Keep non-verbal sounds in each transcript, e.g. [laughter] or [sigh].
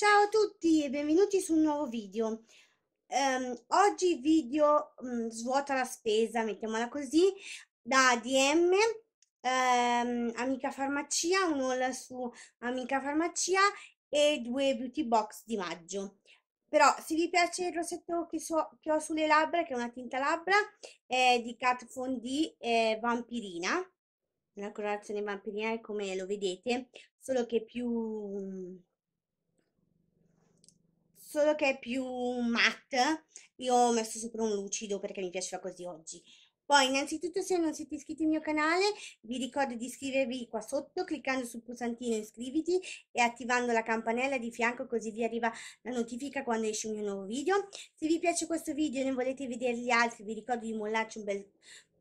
Ciao a tutti e benvenuti su un nuovo video. Um, oggi video um, svuota la spesa, mettiamola così, da ADM, um, ehm, Amica Farmacia, un haul su Amica Farmacia e due beauty box di maggio. Però se vi piace il rossetto che, so, che ho sulle labbra, che è una tinta labbra, è di Kat Von D eh, Vampirina, una colorazione vampirina come lo vedete, solo che più mm, solo che è più matte, io ho messo sopra un lucido perché mi piaceva così oggi. Poi innanzitutto se non siete iscritti al mio canale vi ricordo di iscrivervi qua sotto cliccando sul pulsantino iscriviti e attivando la campanella di fianco così vi arriva la notifica quando esce un mio nuovo video. Se vi piace questo video e ne volete vedere gli altri vi ricordo di mollarci un bel,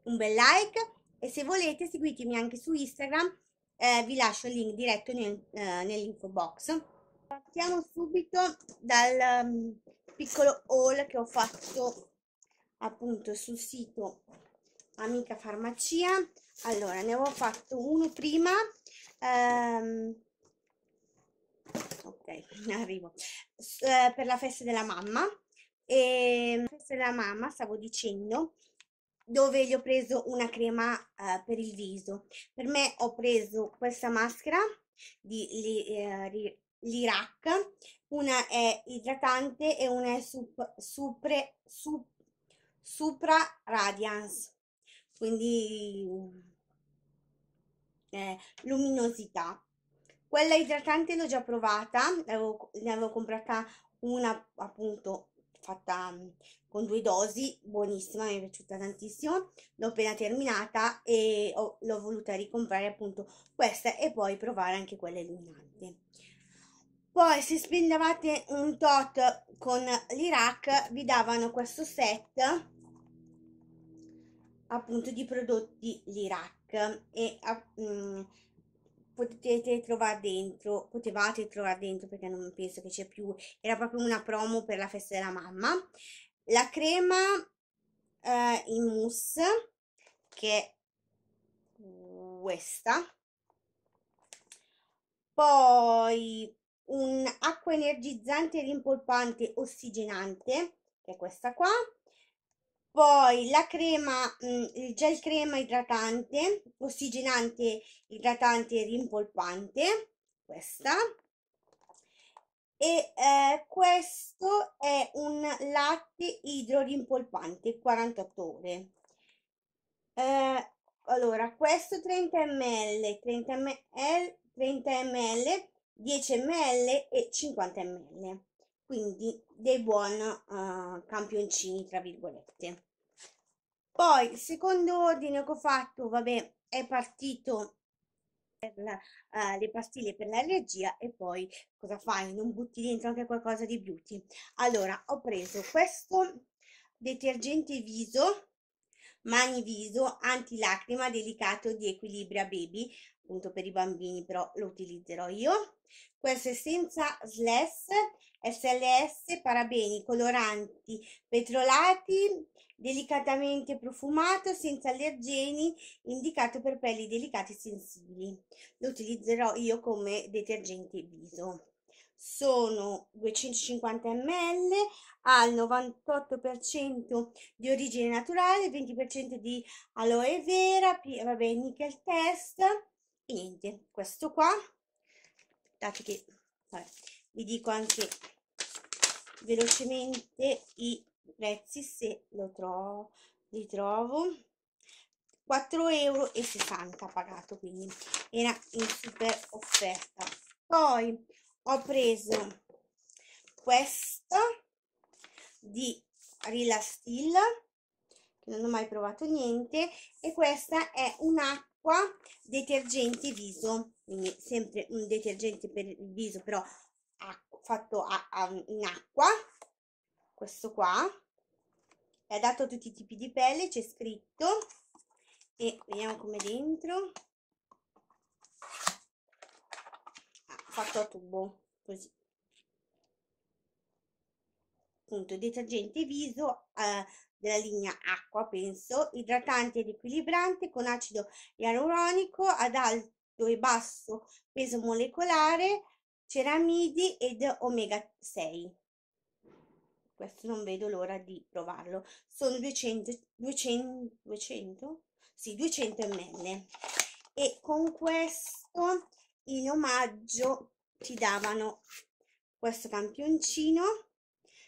un bel like e se volete seguitemi anche su Instagram, eh, vi lascio il link diretto nel, eh, nell'info box. Partiamo subito dal um, piccolo haul che ho fatto appunto sul sito Amica Farmacia. Allora, ne avevo fatto uno prima. Ehm, ok, [laughs] arrivo. Eh, per la festa della mamma. E ehm, la festa della mamma, stavo dicendo, dove gli ho preso una crema eh, per il viso. Per me ho preso questa maschera di, li, eh, l'Iraq, una è idratante e una è sup, supre, sup, supra radiance, quindi eh, luminosità. Quella idratante l'ho già provata, ne avevo, ne avevo comprata una appunto fatta con due dosi, buonissima, mi è piaciuta tantissimo, l'ho appena terminata e ho, l'ho voluta ricomprare appunto questa e poi provare anche quella illuminante. Poi se spendevate un tot con l'Iraq vi davano questo set appunto di prodotti l'Iraq e um, potete trovare dentro, potevate trovare dentro perché non penso che c'è più, era proprio una promo per la festa della mamma, la crema eh, in mousse che è questa, poi un acqua energizzante rimpolpante ossigenante, che è questa qua, poi la crema, mm, il gel crema idratante, ossigenante, idratante rimpolpante, questa, e eh, questo è un latte idrorimpolpante 48 ore. Eh, allora, questo 30 ml, 30 ml, 30 ml 10 ml e 50 ml quindi dei buoni uh, eh, campioncini tra virgolette poi il secondo ordine che ho fatto vabbè è partito per la, uh, le pastiglie per l'allergia e poi cosa fai non butti dentro anche qualcosa di beauty allora ho preso questo detergente viso mani viso anti lacrima delicato di equilibria baby appunto per i bambini però lo utilizzerò io questo è senza SLES, SLS, parabeni, coloranti, petrolati, delicatamente profumato, senza allergeni, indicato per pelli delicate e sensibili. Lo utilizzerò io come detergente viso. Sono 250 ml al 98% di origine naturale, 20% di aloe vera, va bene, nickel test. E niente, questo qua aspettate che vabbè, vi dico anche velocemente i prezzi se lo trovo li trovo 4,60 euro pagato quindi era in super offerta poi ho preso questo di Rila Steel che non ho mai provato niente e questa è un'acqua acqua, detergente viso, quindi sempre un detergente per il viso però fatto a, a, in acqua, questo qua, è adatto a tutti i tipi di pelle, c'è scritto, e vediamo come dentro, ah, fatto a tubo, così. Appunto, detergente viso, eh, della linea acqua, penso, idratante ed equilibrante con acido ialuronico ad alto e basso peso molecolare, ceramidi ed omega 6. Questo non vedo l'ora di provarlo. Sono 200, 200, 200? Sì, 200 ml. E con questo in omaggio ti davano questo campioncino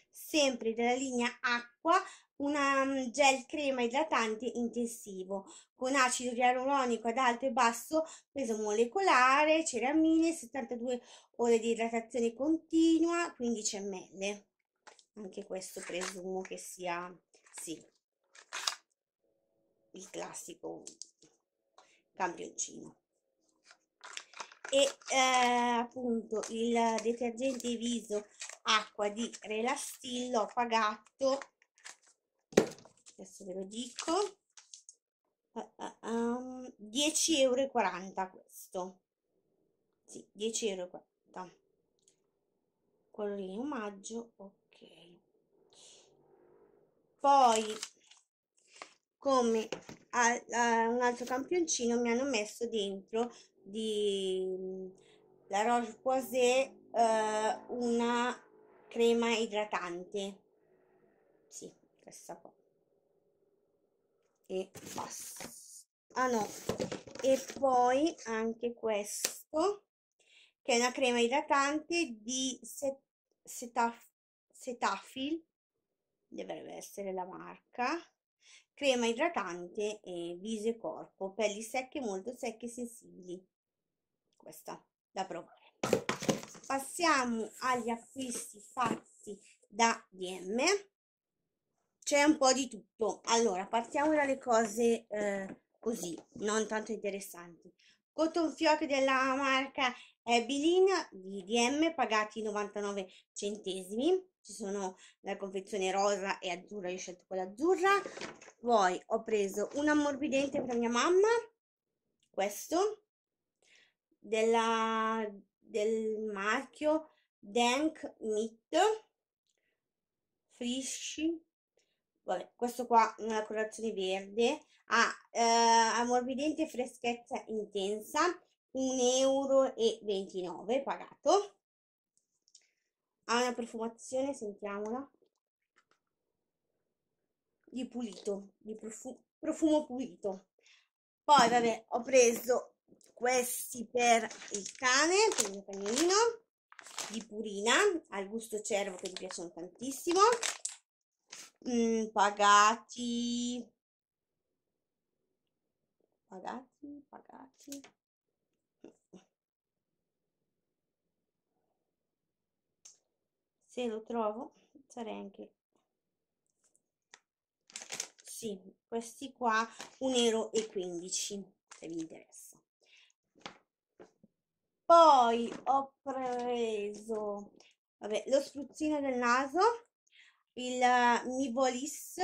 sempre della linea acqua una mm, gel crema idratante intensivo con acido ialuronico ad alto e basso peso molecolare, ceramine, 72 ore di idratazione continua, 15 ml. Anche questo presumo che sia, sì, il classico campioncino. E eh, appunto il detergente viso acqua di Relastil l'ho pagato adesso ve lo dico uh, uh, um, 10,40 euro questo sì, 10,40 euro quello lì in omaggio ok poi come a, a un altro campioncino mi hanno messo dentro di la Roche Posay eh, una crema idratante sì questa qua e basta. Ah no, e poi anche questo, che è una crema idratante di set, setaf, dovrebbe essere la marca, crema idratante e viso e corpo, pelli secche, molto secche e sensibili. Questa da provare. Passiamo agli acquisti fatti da DM c'è un po' di tutto. Allora, partiamo dalle cose eh, così, non tanto interessanti. Cotton fioc della marca Ebilin di DM, pagati 99 centesimi. Ci sono la confezione rosa e azzurra, io ho scelto quella azzurra. Poi ho preso un ammorbidente per mia mamma, questo, della, del marchio Dank Meat, Frisci, Vabbè, questo qua è una colorazione verde, ha eh, ammorbidente freschezza intensa, 1,29 euro pagato. Ha una profumazione, sentiamola, di pulito, di profumo, profumo pulito. Poi, vabbè, ho preso questi per il cane, per il mio cagnolino, di Purina, al gusto cervo che mi piacciono tantissimo. Mhmm, pagati pagati, pagati se lo trovo sarei anche sì, questi qua 1,15 euro se vi interessa poi ho preso vabbè, lo spruzzino del naso il eh, Mivolis,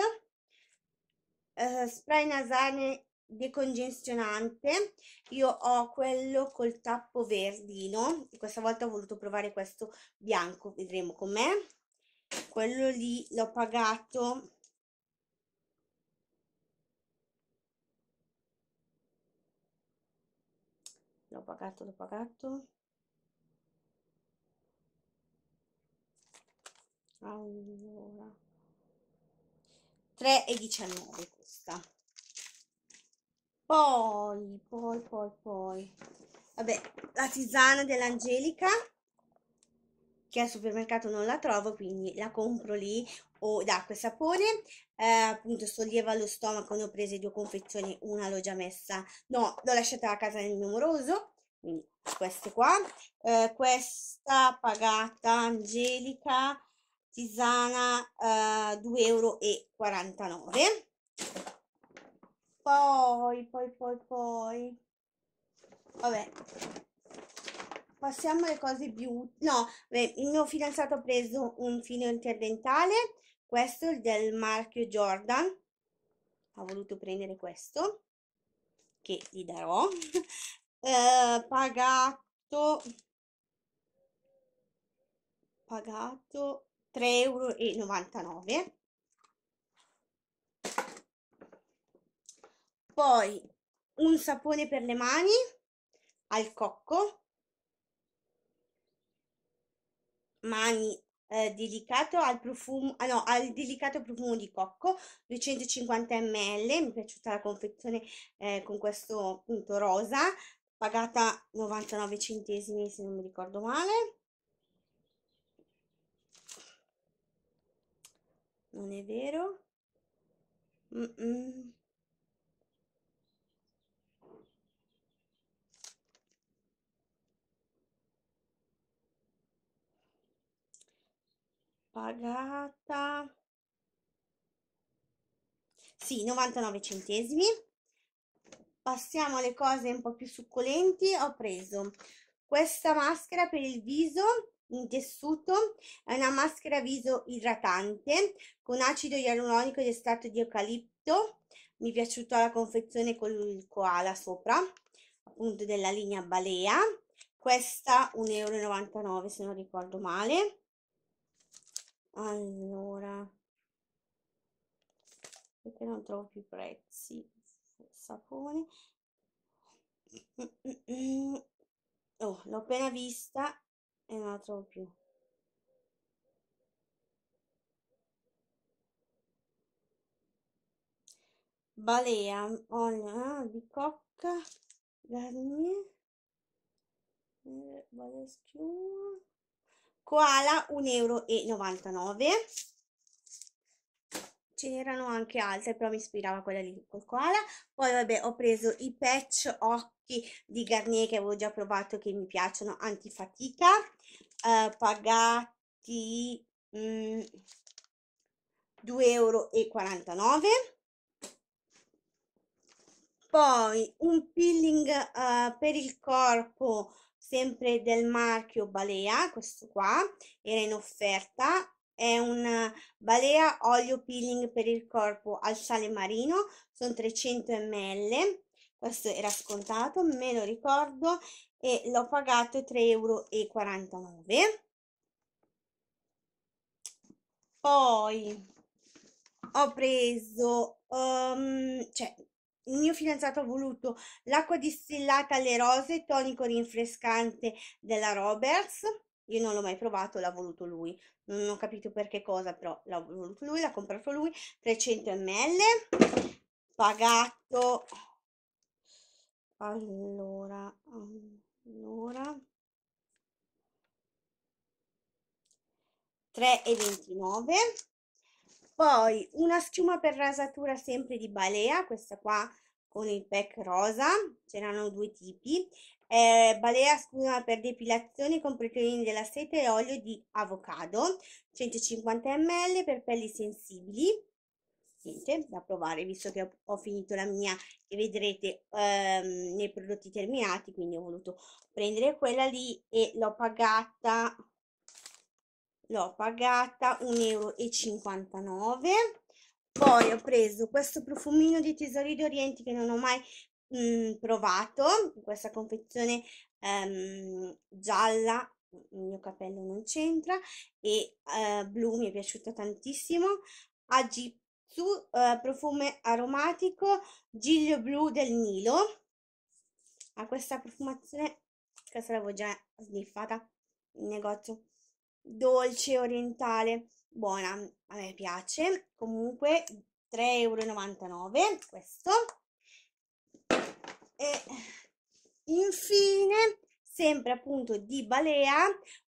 eh, spray nasale decongestionante. Io ho quello col tappo verdino, questa volta ho voluto provare questo bianco, vedremo com'è. Quello lì l'ho pagato l'ho pagato, l'ho pagato 3,19 costa poi poi poi poi vabbè la tisana dell'angelica che al supermercato non la trovo quindi la compro lì o d'acqua e sapone eh, appunto solleva lo stomaco ne ho prese due confezioni una l'ho già messa no l'ho lasciata a casa del mio moroso quindi queste qua eh, questa pagata angelica tisana eh, 2,49 euro. Poi, poi, poi, poi, vabbè, passiamo alle cose più... No, beh, il mio fidanzato ha preso un filo interdentale, questo è del marchio Jordan, ha voluto prendere questo, che gli darò, [laughs] eh, pagato... Pagato 3,99 euro. Poi un sapone per le mani al cocco, mani eh, delicato al profumo, ah no, al delicato profumo di cocco, 250 ml, mi è piaciuta la confezione eh, con questo punto rosa, pagata 99 centesimi se non mi ricordo male non è vero? Mm -mm. Pagata. Sì, 99 centesimi. Passiamo alle cose un po' più succulenti. Ho preso questa maschera per il viso un tessuto, è una maschera viso idratante con acido ialuronico ed estratto di eucalipto. Mi è piaciuta la confezione con il koala sopra, appunto della linea Balea. Questa 1,99 euro se non ricordo male. Allora, perché non trovo più prezzi? Sapone. Mm, mm, mm. Oh, l'ho appena vista e non la trovo più balea olio ah, eh, bicocca garnier balea schiuma koala 1,99 euro ce n'erano anche altre però mi ispirava quella lì col koala poi vabbè ho preso i patch occhi di Garnier che avevo già provato che mi piacciono antifatica eh, pagati mh, mm, 2,49 euro. Poi un peeling eh, per il corpo sempre del marchio Balea, questo qua, era in offerta, è un Balea olio peeling per il corpo al sale marino, sono 300 ml, questo era scontato, me lo ricordo, e l'ho pagato 3,49 euro. Poi ho preso, um, cioè, il mio fidanzato ha voluto l'acqua distillata alle rose, tonico rinfrescante della Roberts. Io non l'ho mai provato, l'ha voluto lui. Non ho capito per che cosa, però l'ha voluto lui, l'ha comprato lui. 300 ml, pagato. Allora, um, allora. 29. Poi una schiuma per rasatura sempre di Balea, questa qua con il pack rosa, c'erano due tipi. Eh, balea schiuma per depilazione con proteine della seta e olio di avocado, 150 ml per pelli sensibili resistente da provare visto che ho, ho finito la mia che vedrete ehm, nei prodotti terminati quindi ho voluto prendere quella lì e l'ho pagata l'ho pagata 1,59 euro poi ho preso questo profumino di tesori d'orienti che non ho mai mh, mhmm, provato questa confezione ehm, gialla il mio capello non c'entra e eh, blu mi è piaciuta tantissimo a Jeep su eh, profume aromatico giglio blu del Nilo. Ha questa profumazione, questa l'avevo già sniffata in negozio, dolce, orientale, buona, a me piace. Comunque 3,99 euro questo. E infine, sempre appunto di Balea,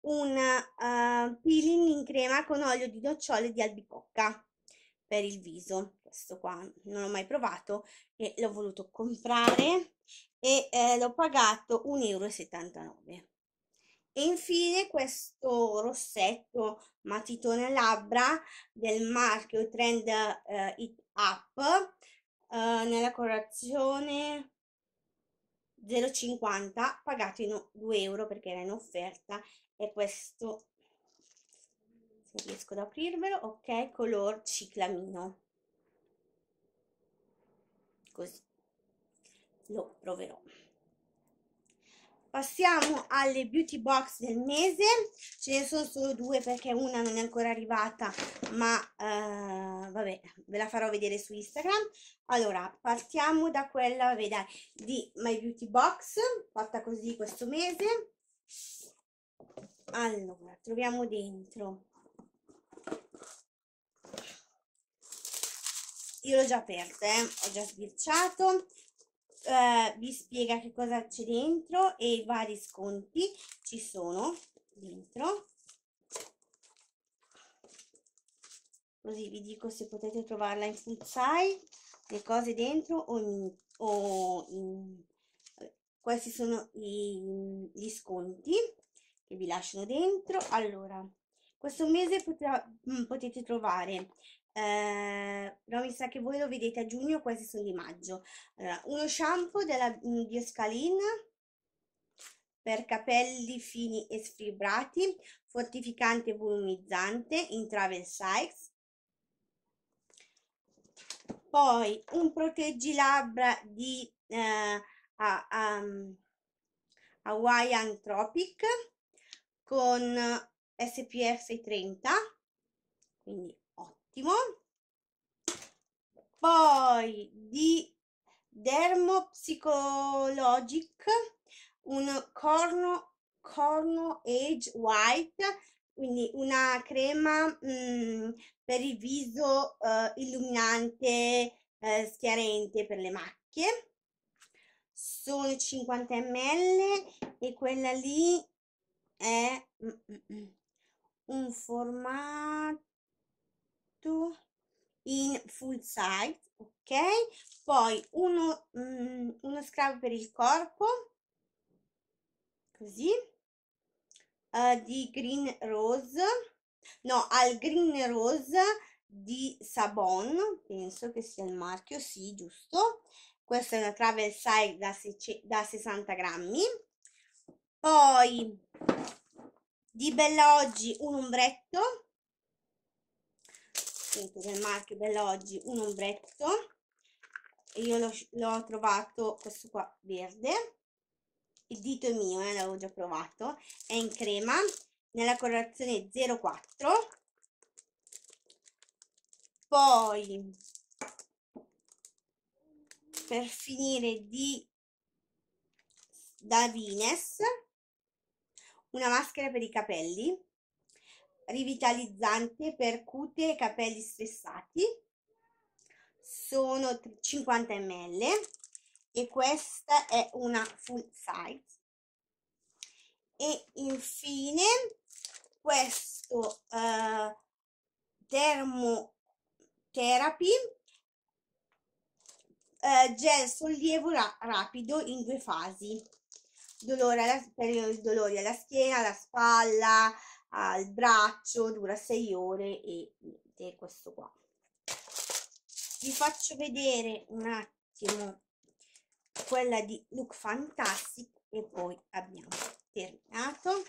un uh, peeling in crema con olio di nocciole di albicocca per il viso questo qua non l'ho mai provato e l'ho voluto comprare e eh, l'ho pagato 1,79 euro e infine questo rossetto matitone labbra del marchio Trend eh, It Up eh, nella colorazione 0,50 pagato in 2 euro perché era in offerta e questo se riesco ad aprirvelo, ok, color ciclamino, così, lo proverò. Passiamo alle beauty box del mese, ce ne sono solo due perché una non è ancora arrivata, ma uh, vabbè, ve la farò vedere su Instagram. Allora, partiamo da quella, vabbè, di My Beauty Box, fatta così questo mese. Allora, troviamo dentro Io l'ho già aperta, eh? ho già sbirciato. Eh, vi spiega che cosa c'è dentro e i vari sconti ci sono dentro. Così vi dico se potete trovarla in full size, le cose dentro o in, o in questi sono i, gli sconti che vi lasciano dentro allora questo mese mm, potete trovare eh, no, mi sa che voi lo vedete a giugno, questi sono di maggio. Allora, uno shampoo della mm, Bioscaline per capelli fini e sfibrati, fortificante e volumizzante in travel size. Poi un proteggilabbra di eh, a, a, Hawaiian Tropic con eh, SPF 30, quindi ottimo. Poi di Dermo Psychologic, un corno, corno Age White, quindi una crema mh, mm, per il viso eh, illuminante eh, schiarente per le macchie. Sono 50 ml e quella lì è mm, mm, un formato metto in full size ok poi uno, mm, uno scrub per il corpo così uh, di green rose no al green rose di sabon penso che sia il marchio sì giusto questa è una travel size da, da 60 grammi poi di belloggi un ombretto appunto del marchio Bell'Oggi un ombretto io l'ho trovato questo qua verde il dito è mio, eh, l'avevo già provato è in crema nella colorazione 04 poi per finire di Davines una maschera per i capelli rivitalizzante per cute e capelli stressati sono 50 ml e questa è una full size e infine questo eh, termotherapy eh, gel sollievo ra rapido in due fasi dolore alla, per i dolori alla schiena alla spalla al braccio, dura 6 ore e niente, questo qua. Vi faccio vedere un attimo quella di Look Fantastic e poi abbiamo terminato.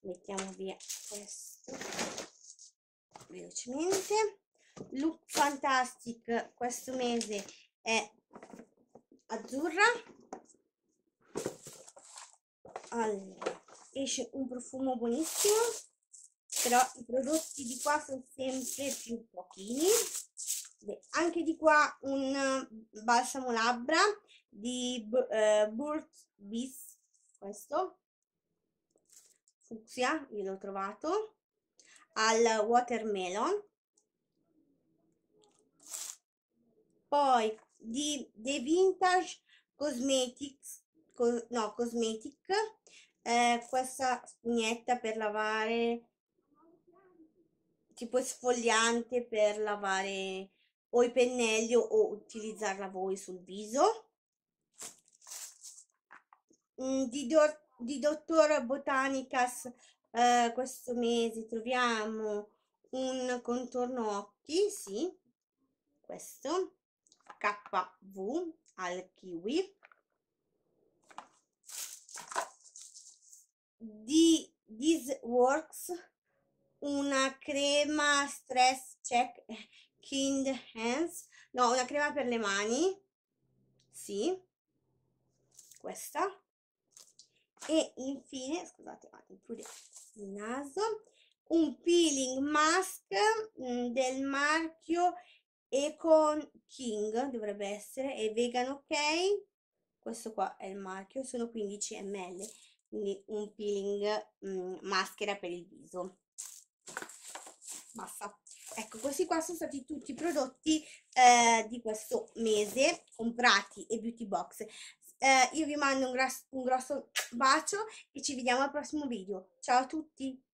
Mettiamo via questo velocemente. Look Fantastic questo mese è azzurra. Allora, esce un profumo buonissimo però i prodotti di qua sono sempre più pochini anche di qua un eh, balsamo labbra di eh, Burt Bis questo fucsia io l'ho trovato al watermelon poi di The Vintage Cosmetics cos, no Cosmetic eh, questa spugnetta per lavare tipo esfoliante per lavare o i pennelli o utilizzarla voi sul viso. Mm, di, do, di Dottor Botanicas eh, questo mese troviamo un contorno occhi, sì, questo, KV al kiwi. Di This Works una crema stress check kind hands no una crema per le mani sì questa e infine scusate include il naso un peeling mask mm, del marchio Econ King dovrebbe essere è vegan ok questo qua è il marchio sono 15 ml quindi un peeling mh, mm, maschera per il viso basta ecco questi qua sono stati tutti i prodotti eh, di questo mese comprati e beauty box eh, io vi mando un, un grosso bacio e ci vediamo al prossimo video ciao a tutti